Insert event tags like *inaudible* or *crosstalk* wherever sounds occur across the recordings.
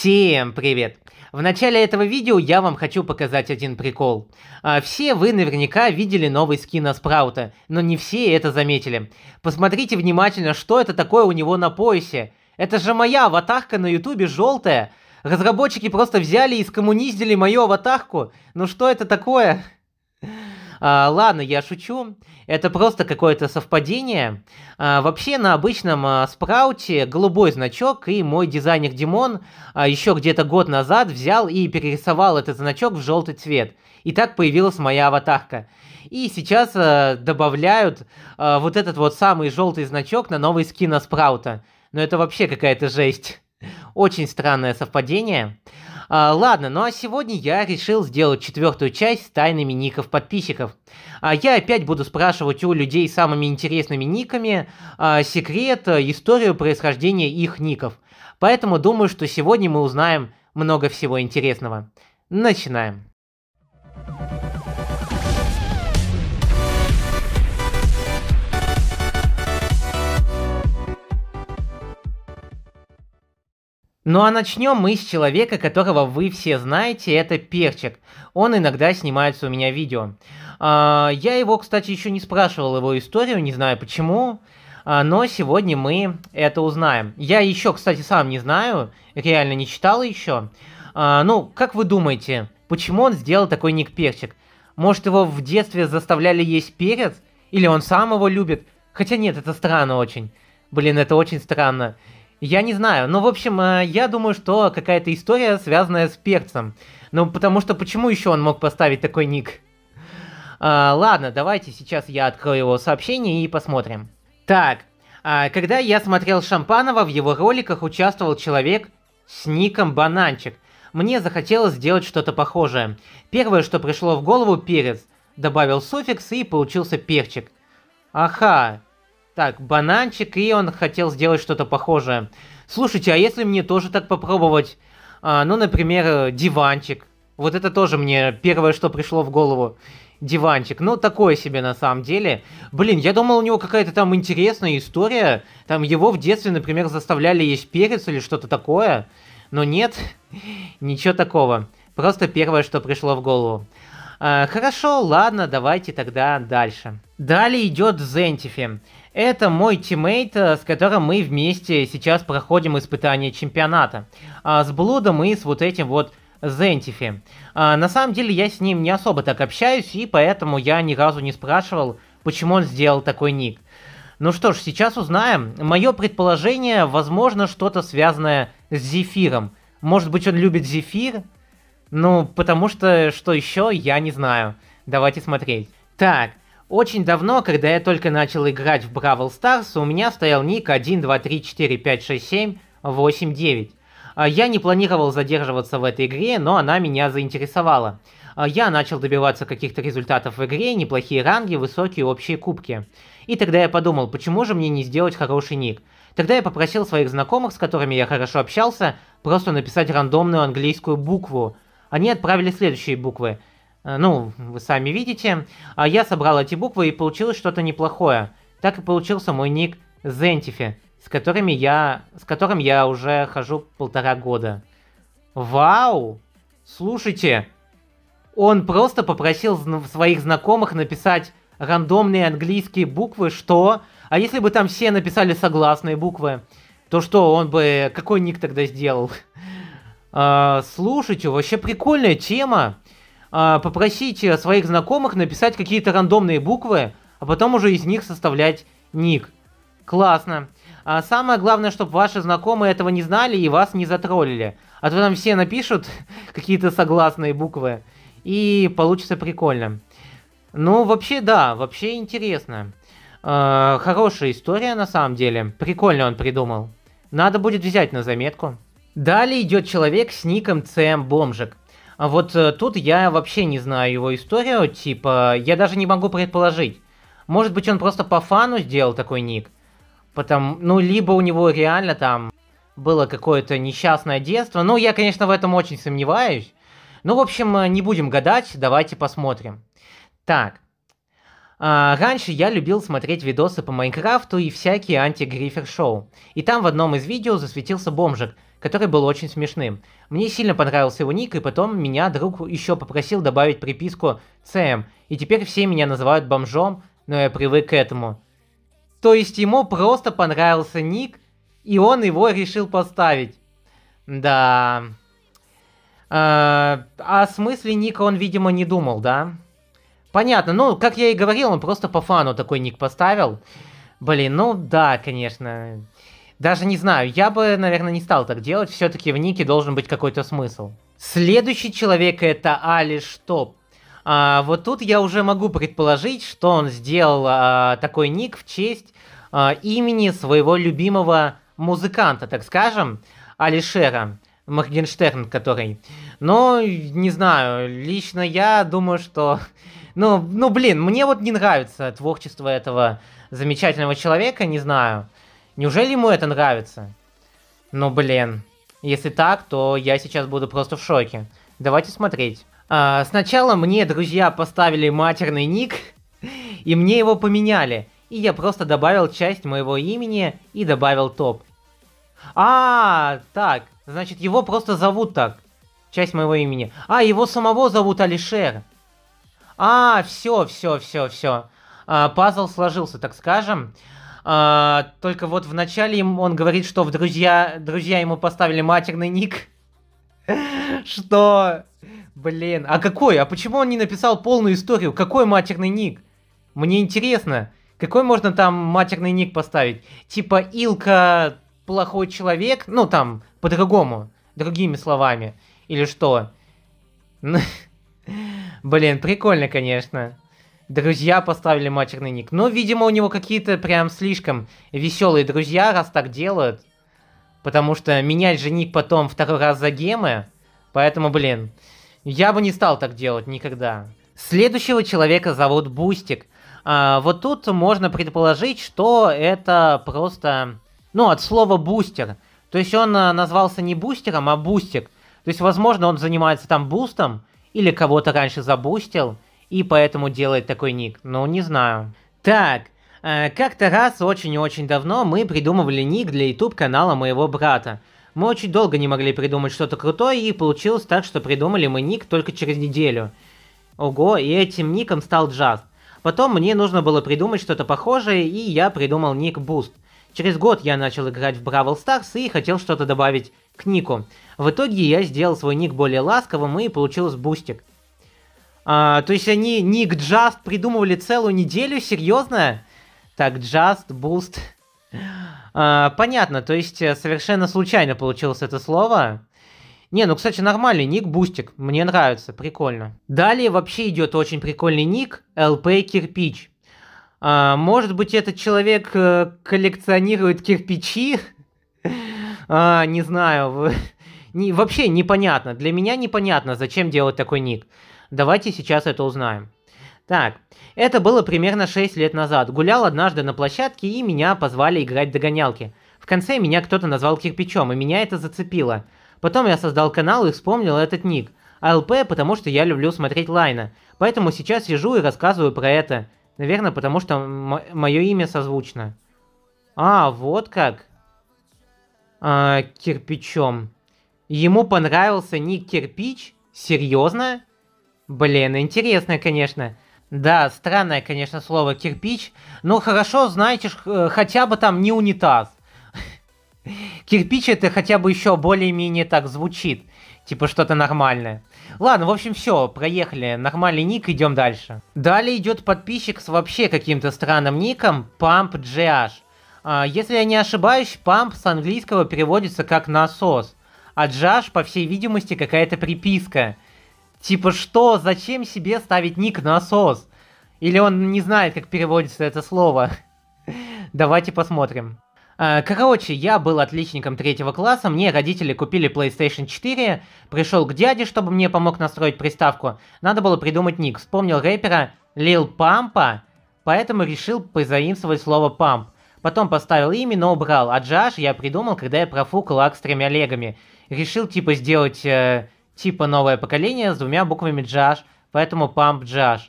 Всем привет! В начале этого видео я вам хочу показать один прикол. А, все вы наверняка видели новый скин Аспраута, но не все это заметили. Посмотрите внимательно, что это такое у него на поясе. Это же моя аватарка на ютубе желтая. Разработчики просто взяли и скоммуниздили мою аватарку. Ну что это такое? А, ладно, я шучу. Это просто какое-то совпадение. А, вообще на обычном а, спрауте голубой значок, и мой дизайнер Димон а, еще где-то год назад взял и перерисовал этот значок в желтый цвет. И так появилась моя аватарка. И сейчас а, добавляют а, вот этот вот самый желтый значок на новый скин Спраута. Но это вообще какая-то жесть. Очень странное совпадение. А, ладно, ну а сегодня я решил сделать четвертую часть с тайнами ников подписчиков. А, я опять буду спрашивать у людей с самыми интересными никами а, секрет, а, историю происхождения их ников. Поэтому думаю, что сегодня мы узнаем много всего интересного. Начинаем. Ну а начнем мы с человека, которого вы все знаете, это Перчик. Он иногда снимается у меня видео. А, я его, кстати, еще не спрашивал его историю, не знаю почему, а, но сегодня мы это узнаем. Я еще, кстати, сам не знаю, реально не читал еще. А, ну, как вы думаете, почему он сделал такой ник Перчик? Может, его в детстве заставляли есть перец? Или он сам его любит? Хотя нет, это странно очень. Блин, это очень странно. Я не знаю. Ну, в общем, э, я думаю, что какая-то история, связанная с перцем. Ну, потому что почему еще он мог поставить такой ник? А, ладно, давайте сейчас я открою его сообщение и посмотрим. Так, а, когда я смотрел Шампанова, в его роликах участвовал человек с ником Бананчик. Мне захотелось сделать что-то похожее. Первое, что пришло в голову, перец. Добавил суффикс и получился перчик. Ага, так, бананчик, и он хотел сделать что-то похожее. Слушайте, а если мне тоже так попробовать? А, ну, например, диванчик. Вот это тоже мне первое, что пришло в голову. Диванчик. Ну, такое себе на самом деле. Блин, я думал, у него какая-то там интересная история. Там его в детстве, например, заставляли есть перец или что-то такое. Но нет, *laughs* ничего такого. Просто первое, что пришло в голову. А, хорошо, ладно, давайте тогда дальше. Далее идет Зентифи. Это мой тиммейт, э, с которым мы вместе сейчас проходим испытание чемпионата. А с Блудом и с вот этим вот Зентифи. А, на самом деле я с ним не особо так общаюсь, и поэтому я ни разу не спрашивал, почему он сделал такой ник. Ну что ж, сейчас узнаем. Мое предположение, возможно, что-то связанное с Зефиром. Может быть, он любит Зефир? Ну, потому что что еще, я не знаю. Давайте смотреть. Так, очень давно, когда я только начал играть в Бравл Старс, у меня стоял ник 1, 2, 3, 4, 5, 6, 7, 8, 9. Я не планировал задерживаться в этой игре, но она меня заинтересовала. А, я начал добиваться каких-то результатов в игре, неплохие ранги, высокие общие кубки. И тогда я подумал, почему же мне не сделать хороший ник? Тогда я попросил своих знакомых, с которыми я хорошо общался, просто написать рандомную английскую букву – они отправили следующие буквы. Э, ну, вы сами видите. А я собрал эти буквы и получилось что-то неплохое. Так и получился мой ник Зентифи, с, которыми я, с которым я уже хожу полтора года. Вау! Слушайте, он просто попросил зн своих знакомых написать рандомные английские буквы, что... А если бы там все написали согласные буквы, то что, он бы... Какой ник тогда сделал? *laughs* А, слушайте, вообще прикольная тема. А, попросите э, своих знакомых написать какие-то рандомные буквы, а потом уже из них составлять ник. Классно. А самое главное, чтобы ваши знакомые этого не знали и вас не затроллили. А то там все напишут *laughs* какие-то согласные буквы, и получится прикольно. Ну, вообще, да, вообще интересно. Э, хорошая история, на самом деле. Прикольно он придумал. Надо будет взять на заметку. Далее идет человек с ником CM Бомжик. А вот э, тут я вообще не знаю его историю, типа, я даже не могу предположить. Может быть, он просто по фану сделал такой ник. Потом, ну, либо у него реально там было какое-то несчастное детство. Ну, я, конечно, в этом очень сомневаюсь. Ну, в общем, э, не будем гадать, давайте посмотрим. Так, а, раньше я любил смотреть видосы по Майнкрафту и всякие антигрифер шоу И там в одном из видео засветился бомжик, который был очень смешным. Мне сильно понравился его ник, и потом меня друг еще попросил добавить приписку CM. и теперь все меня называют бомжом, но я привык к этому. То есть ему просто понравился ник, и он его решил поставить. Да... А, а о смысле ника он, видимо, не думал, да? Понятно, ну, как я и говорил, он просто по фану такой ник поставил. Блин, ну да, конечно. Даже не знаю, я бы, наверное, не стал так делать, все-таки в нике должен быть какой-то смысл. Следующий человек это Алиш Топ. А, вот тут я уже могу предположить, что он сделал а, такой ник в честь а, имени своего любимого музыканта, так скажем, Алишера. Моргенштерн, который. ну не знаю, лично я думаю, что ну, ну, блин, мне вот не нравится творчество этого замечательного человека, не знаю. Неужели ему это нравится? Ну, блин. Если так, то я сейчас буду просто в шоке. Давайте смотреть. А, сначала мне друзья поставили матерный ник, *laughs* и мне его поменяли. И я просто добавил часть моего имени и добавил топ. А, так, значит его просто зовут так. Часть моего имени. А, его самого зовут Алишер. А, все, все, все, все. А, пазл сложился, так скажем. А, только вот в начале он говорит, что в друзья, друзья ему поставили матерный ник. *laughs* Что? Блин, а какой? А почему он не написал полную историю? Какой матерный ник? Мне интересно, какой можно там матерный ник поставить? Типа Илка плохой человек? Ну там, по-другому, другими словами. Или что? *laughs* Ну, Блин, прикольно, конечно. Друзья поставили матерный ник. но, ну, видимо, у него какие-то прям слишком веселые друзья, раз так делают. Потому что менять же ник потом второй раз за гемы. Поэтому, блин, я бы не стал так делать никогда. Следующего человека зовут Бустик. А, вот тут можно предположить, что это просто... Ну, от слова «бустер». То есть он а, назвался не бустером, а бустик. То есть, возможно, он занимается там бустом, или кого-то раньше забустил, и поэтому делает такой ник. Ну, не знаю. Так, э, как-то раз очень-очень давно мы придумывали ник для YouTube-канала моего брата. Мы очень долго не могли придумать что-то крутое, и получилось так, что придумали мы ник только через неделю. Ого, и этим ником стал Джаст. Потом мне нужно было придумать что-то похожее, и я придумал ник Boost. Через год я начал играть в Бравл Старс и хотел что-то добавить к нику. В итоге я сделал свой ник более ласковым и получился бустик. А, то есть они ник Just придумывали целую неделю, серьезно? Так, Just, Boost. А, понятно, то есть э, совершенно случайно получилось это слово. Не, ну, кстати, нормальный ник Бустик. Мне нравится, прикольно. Далее вообще идет очень прикольный ник LP Кирпич. А, может быть, этот человек э, коллекционирует кирпичи? *laughs* А, не знаю, вы не, вообще непонятно. Для меня непонятно, зачем делать такой ник. Давайте сейчас это узнаем. Так, это было примерно 6 лет назад. Гулял однажды на площадке и меня позвали играть в догонялки. В конце меня кто-то назвал кирпичом, и меня это зацепило. Потом я создал канал и вспомнил этот ник. АЛП, потому что я люблю смотреть лайна. Поэтому сейчас сижу и рассказываю про это. Наверное, потому что мое имя созвучно. А, вот как. А, кирпичом. Ему понравился Ник Кирпич? Серьезно? Блин, интересно, конечно. Да, странное, конечно, слово кирпич. Ну хорошо, знаете, э, хотя бы там не унитаз. *laughs* Кирпич это хотя бы еще более-менее так звучит. Типа что-то нормальное. Ладно, в общем, все, проехали. Нормальный ник, идем дальше. Далее идет подписчик с вообще каким-то странным ником Pump GH. А, если я не ошибаюсь, Pump с английского переводится как насос а Джаш, по всей видимости, какая-то приписка. Типа что, зачем себе ставить ник насос? Или он не знает, как переводится это слово? *laughs* Давайте посмотрим. А, короче, я был отличником третьего класса, мне родители купили PlayStation 4, пришел к дяде, чтобы мне помог настроить приставку. Надо было придумать ник. Вспомнил рэпера Лил Пампа, поэтому решил позаимствовать слово памп. Потом поставил имя, но убрал, а Джаш я придумал, когда я профукал ак с тремя легами решил типа сделать э, типа новое поколение с двумя буквами JH, поэтому Pump JH.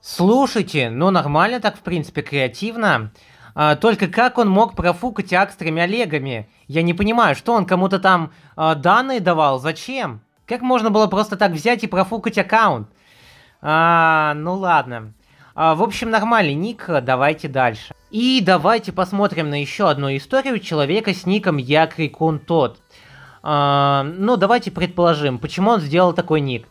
Слушайте, ну нормально так, в принципе, креативно. А, только как он мог профукать акт с тремя легами? Я не понимаю, что он кому-то там а, данные давал, зачем? Как можно было просто так взять и профукать аккаунт? А, ну ладно. А, в общем, нормальный ник, давайте дальше. И давайте посмотрим на еще одну историю человека с ником Якрикун Тот. А, ну, давайте предположим, почему он сделал такой ник.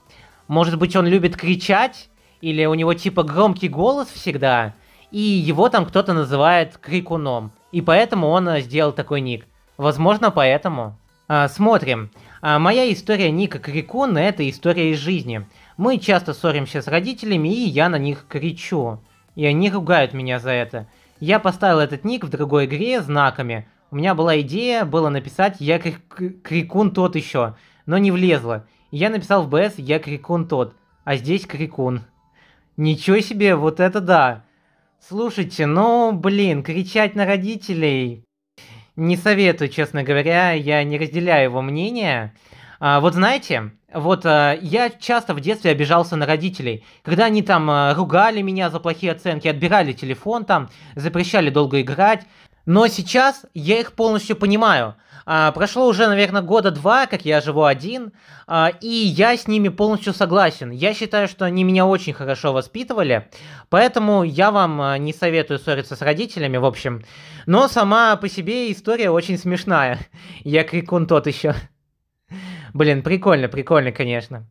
Может быть, он любит кричать, или у него типа громкий голос всегда, и его там кто-то называет крикуном. И поэтому он э, сделал такой ник. Возможно, поэтому. А, смотрим. А, моя история ника Крикун — это история из жизни. Мы часто ссоримся с родителями, и я на них кричу. И они ругают меня за это. Я поставил этот ник в другой игре знаками, у меня была идея, было написать «Я крикун тот еще», но не влезло. я написал в БС «Я крикун тот», а здесь крикун. Ничего себе, вот это да! Слушайте, ну, блин, кричать на родителей... Не советую, честно говоря, я не разделяю его мнение. А, вот знаете, вот а, я часто в детстве обижался на родителей, когда они там а, ругали меня за плохие оценки, отбирали телефон там, запрещали долго играть. Но сейчас я их полностью понимаю. А, прошло уже, наверное, года два, как я живу один, а, и я с ними полностью согласен. Я считаю, что они меня очень хорошо воспитывали, поэтому я вам а, не советую ссориться с родителями, в общем. Но сама по себе история очень смешная. *laughs* Я крикун тот еще. Блин, прикольно, прикольно, конечно.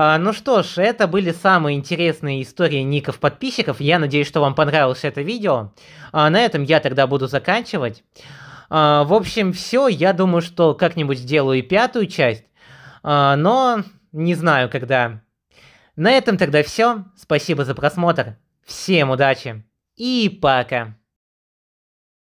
А, ну что ж, это были самые интересные истории ников подписчиков. Я надеюсь, что вам понравилось это видео. А, на этом я тогда буду заканчивать. А, в общем, все. Я думаю, что как-нибудь сделаю и пятую часть. Но не знаю, когда. На этом тогда все. Спасибо за просмотр. Всем удачи. И пока.